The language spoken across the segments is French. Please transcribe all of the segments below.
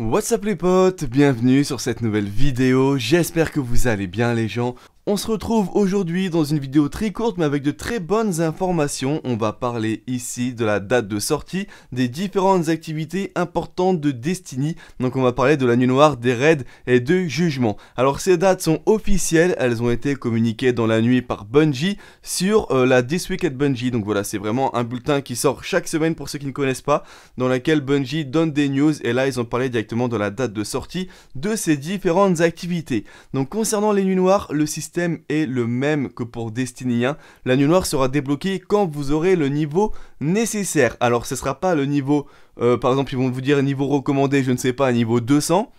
What's up les potes, bienvenue sur cette nouvelle vidéo, j'espère que vous allez bien les gens. On se retrouve aujourd'hui dans une vidéo très courte mais avec de très bonnes informations. On va parler ici de la date de sortie, des différentes activités importantes de Destiny. Donc on va parler de la nuit noire, des raids et de jugement. Alors ces dates sont officielles, elles ont été communiquées dans la nuit par Bungie sur euh, la This Week at Bungie. Donc voilà, c'est vraiment un bulletin qui sort chaque semaine pour ceux qui ne connaissent pas, dans laquelle Bungie donne des news et là ils ont parlé directement de la date de sortie de ces différentes activités. Donc concernant les nuits noires, le système est le même que pour Destiny 1. La nuit noire sera débloquée quand vous aurez le niveau nécessaire. Alors ce ne sera pas le niveau, euh, par exemple ils vont vous dire niveau recommandé, je ne sais pas, niveau 200.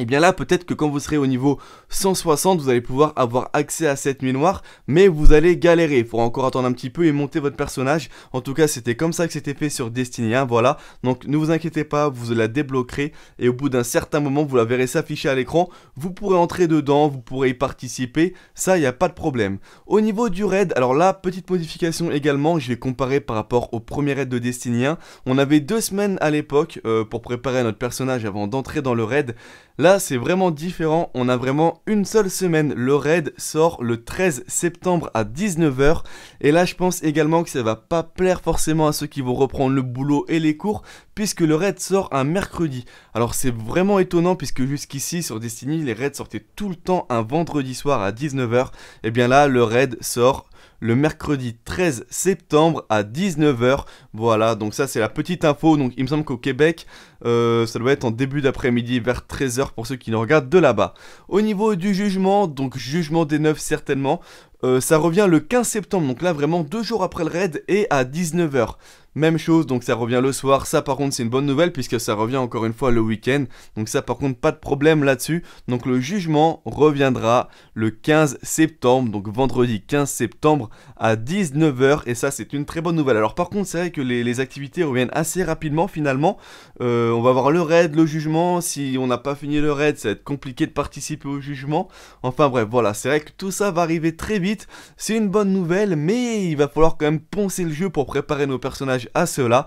Et eh bien là, peut-être que quand vous serez au niveau 160, vous allez pouvoir avoir accès à cette nuit noire, mais vous allez galérer. Il faudra encore attendre un petit peu et monter votre personnage. En tout cas, c'était comme ça que c'était fait sur Destiny 1, voilà. Donc ne vous inquiétez pas, vous la débloquerez et au bout d'un certain moment, vous la verrez s'afficher à l'écran. Vous pourrez entrer dedans, vous pourrez y participer, ça, il n'y a pas de problème. Au niveau du raid, alors là, petite modification également, je vais comparer par rapport au premier raid de Destiny 1. On avait deux semaines à l'époque euh, pour préparer notre personnage avant d'entrer dans le raid. Là, c'est vraiment différent. On a vraiment une seule semaine. Le raid sort le 13 septembre à 19h. Et là, je pense également que ça va pas plaire forcément à ceux qui vont reprendre le boulot et les cours, puisque le raid sort un mercredi. Alors, c'est vraiment étonnant, puisque jusqu'ici, sur Destiny, les raids sortaient tout le temps un vendredi soir à 19h. Eh et bien là, le raid sort le mercredi 13 septembre à 19h. Voilà, donc ça c'est la petite info. Donc il me semble qu'au Québec, euh, ça doit être en début d'après-midi vers 13h pour ceux qui nous regardent de là-bas. Au niveau du jugement, donc jugement des neuf certainement, euh, ça revient le 15 septembre, donc là vraiment deux jours après le raid et à 19h. Même chose, donc ça revient le soir, ça par contre c'est une bonne nouvelle puisque ça revient encore une fois le week-end, donc ça par contre pas de problème là-dessus. Donc le jugement reviendra le 15 septembre, donc vendredi 15 septembre à 19h et ça c'est une très bonne nouvelle. Alors par contre c'est vrai que les, activités reviennent assez rapidement finalement, euh, on va voir le raid, le jugement, si on n'a pas fini le raid ça va être compliqué de participer au jugement. Enfin bref voilà, c'est vrai que tout ça va arriver très vite c'est une bonne nouvelle, mais il va falloir quand même poncer le jeu pour préparer nos personnages à cela.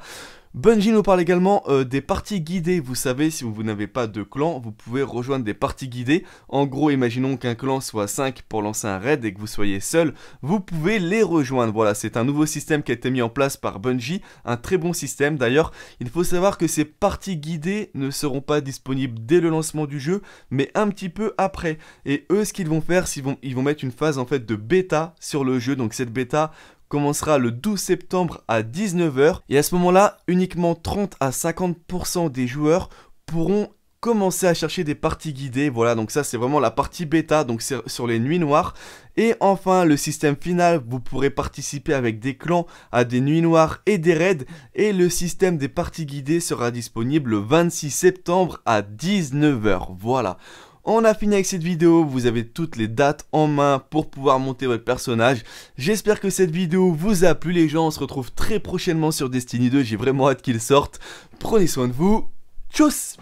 Bungie nous parle également euh, des parties guidées. Vous savez, si vous, n'avez pas de clan, vous pouvez rejoindre des parties guidées. En gros, imaginons qu'un clan soit 5 pour lancer un raid et que vous soyez seul, vous pouvez les rejoindre. Voilà, c'est un nouveau système qui a été mis en place par Bungie, un très bon système d'ailleurs. Il faut savoir que ces parties guidées ne seront pas disponibles dès le lancement du jeu, mais un petit peu après. Et eux, ce qu'ils vont faire, ils vont, ils vont mettre une phase en fait de bêta sur le jeu. Donc cette bêta, commencera le 12 septembre à 19h et à ce moment-là, uniquement 30 à 50% des joueurs pourront commencer à chercher des parties guidées. Voilà, donc ça c'est vraiment la partie bêta, donc sur les nuits noires. Et enfin, le système final, vous pourrez participer avec des clans à des nuits noires et des raids. Et le système des parties guidées sera disponible le 26 septembre à 19h. Voilà. On a fini avec cette vidéo, vous avez toutes les dates en main pour pouvoir monter votre personnage. J'espère que cette vidéo vous a plu les gens, on se retrouve très prochainement sur Destiny 2, j'ai vraiment hâte qu'il sorte. Prenez soin de vous, tchuss